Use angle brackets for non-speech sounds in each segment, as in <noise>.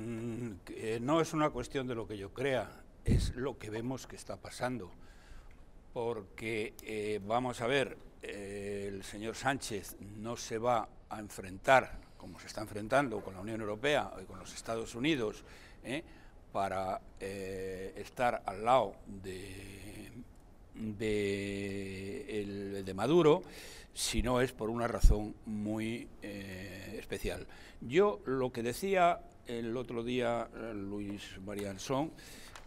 Mm, eh, no es una cuestión de lo que yo crea, es lo que vemos que está pasando. Porque, eh, vamos a ver, eh, el señor Sánchez no se va a enfrentar, como se está enfrentando con la Unión Europea y con los Estados Unidos, para estar al lado de, de, de Maduro, si no es por una razón muy especial. Yo lo que decía el otro día eh, Luis Marianzón,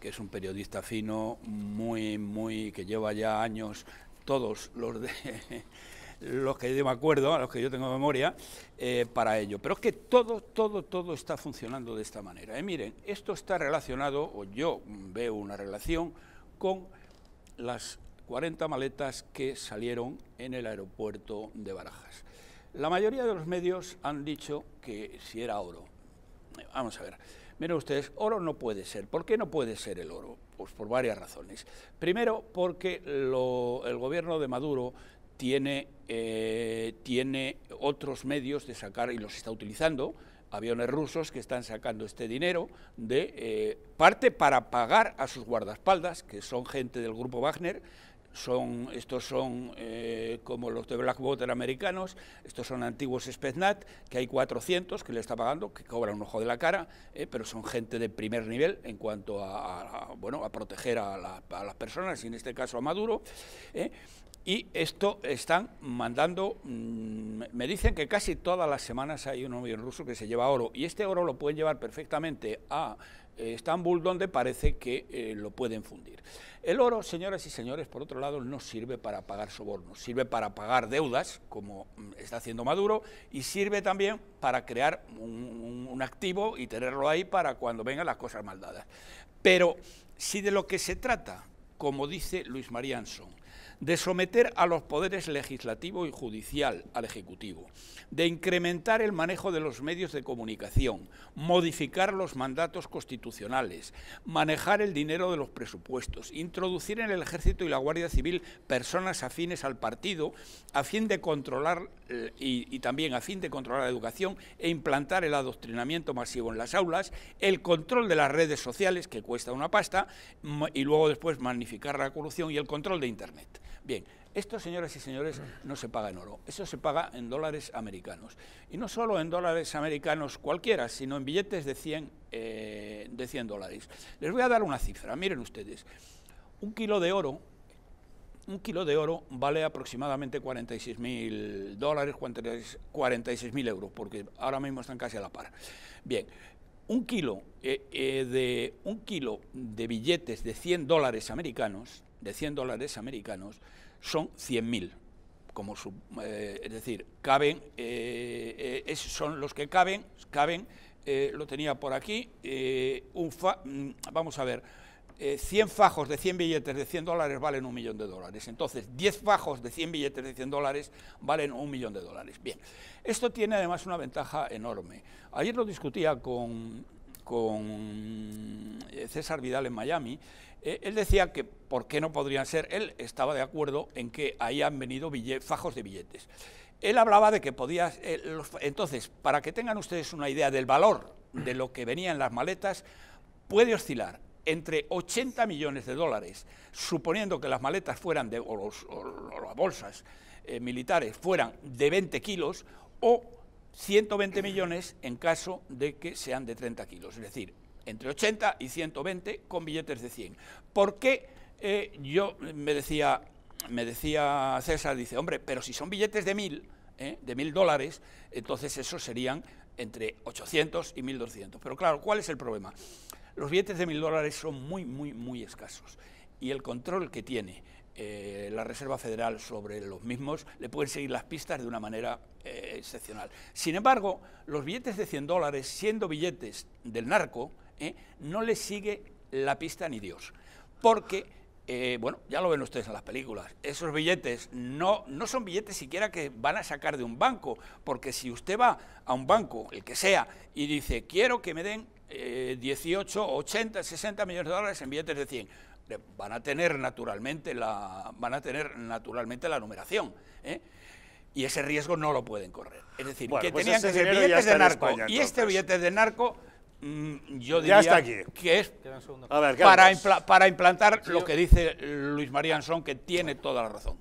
que es un periodista fino, muy, muy, que lleva ya años, todos los de <laughs> los que yo me acuerdo, a los que yo tengo memoria, eh, para ello. Pero es que todo, todo, todo está funcionando de esta manera. Eh, miren, esto está relacionado, o yo veo una relación, con las 40 maletas que salieron en el aeropuerto de Barajas. La mayoría de los medios han dicho que si era oro, Vamos a ver. Miren ustedes, oro no puede ser. ¿Por qué no puede ser el oro? Pues por varias razones. Primero, porque el gobierno de Maduro tiene, eh, tiene otros medios de sacar, y los está utilizando, aviones rusos que están sacando este dinero de eh, parte para pagar a sus guardaespaldas, que son gente del grupo Wagner, son, estos son eh, como los de Blackwater americanos, estos son antiguos Spetsnaz, que hay 400 que le está pagando, que cobra un ojo de la cara, eh, pero son gente de primer nivel en cuanto a, bueno, a proteger a, las personas, y en este caso a Maduro. Eh, y esto están mandando, mm, me dicen que casi todas las semanas hay un hombre ruso que se lleva oro, y este oro lo pueden llevar perfectamente a eh, Estambul, donde parece que eh, lo pueden fundir. El oro, señoras y señores, por otro lado, no sirve para pagar sobornos, sirve para pagar deudas, como mm, está haciendo Maduro, y sirve también para crear un, activo y tenerlo ahí para cuando vengan las cosas maldadas. Pero si de lo que se trata, como dice Luis Marianson, de someter a los poderes legislativo y judicial al Ejecutivo, de incrementar el manejo de los medios de comunicación, modificar los mandatos constitucionales, manejar el dinero de los presupuestos, introducir en el Ejército y la Guardia Civil personas afines al partido a fin de controlar eh, y también a fin de controlar la educación e implantar el adoctrinamiento masivo en las aulas, el control de las redes sociales, que cuesta una pasta, y luego después magnificar la corrupción y el control de Internet. Bien, esto, señoras y señores, no se paga en oro, eso se paga en dólares americanos. Y no solo en dólares americanos cualquiera, sino en billetes de 100, eh, de 100 dólares. Les voy a dar una cifra, miren ustedes. Un kilo de oro, un kilo de oro vale aproximadamente 46.000 dólares, 46.000 euros, porque ahora mismo están casi a la par. Bien, un kilo, eh, eh, de, un kilo de billetes de 100 dólares americanos de 100 dólares americanos son 100.000. Como eh, es decir, caben, eh, eh, son los que caben, caben, lo tenía por aquí, un mm, vamos a ver, 100 fajos de 100 billetes de 100 dólares valen un millón de dólares. Entonces, 10 fajos de 100 billetes de 100 dólares valen un millón de dólares. Bien, esto tiene además una ventaja enorme. Ayer lo discutía con, con César Vidal en Miami eh, él decía que por qué no podrían ser, él estaba de acuerdo en que ahí venido fajos de billetes. Él hablaba de que podía... Eh, entonces, para que tengan ustedes una idea del valor de lo que venía en las maletas, puede oscilar entre 80 millones de dólares, suponiendo que las maletas fueran de, o, las bolsas eh, militares fueran de 20 kilos, o 120 millones en caso de que sean de 30 kilos. Es decir, entre 80 y 120 con billetes de 100. ¿Por qué eh, yo me decía, me decía César, dice, hombre, pero si son billetes de 1000, eh, de 1000 dólares, entonces esos serían entre 800 y 1200. Pero claro, ¿cuál es el problema? Los billetes de 1000 dólares son muy, muy, muy escasos y el control que tiene eh, la Reserva Federal sobre los mismos le pueden seguir las pistas de una manera excepcional. Sin embargo, los billetes de 100 dólares, siendo billetes del narco, ¿eh? no le sigue la pista ni Dios. Porque, eh, bueno, ya lo ven ustedes en las películas, esos billetes no, no son billetes siquiera que van a sacar de un banco, porque si usted va a un banco, el que sea, y dice, quiero que me den 18, 80, 60 millones de dólares en billetes de 100, van a tener naturalmente la, van a tener naturalmente la numeración. ¿eh? Y ese riesgo no lo pueden correr. Es decir, que pues tenían que ser billetes de narco. y este billete de narco Mm, yo diría aquí. que es para, implantar lo que dice Luis María Anson que tiene toda la razón.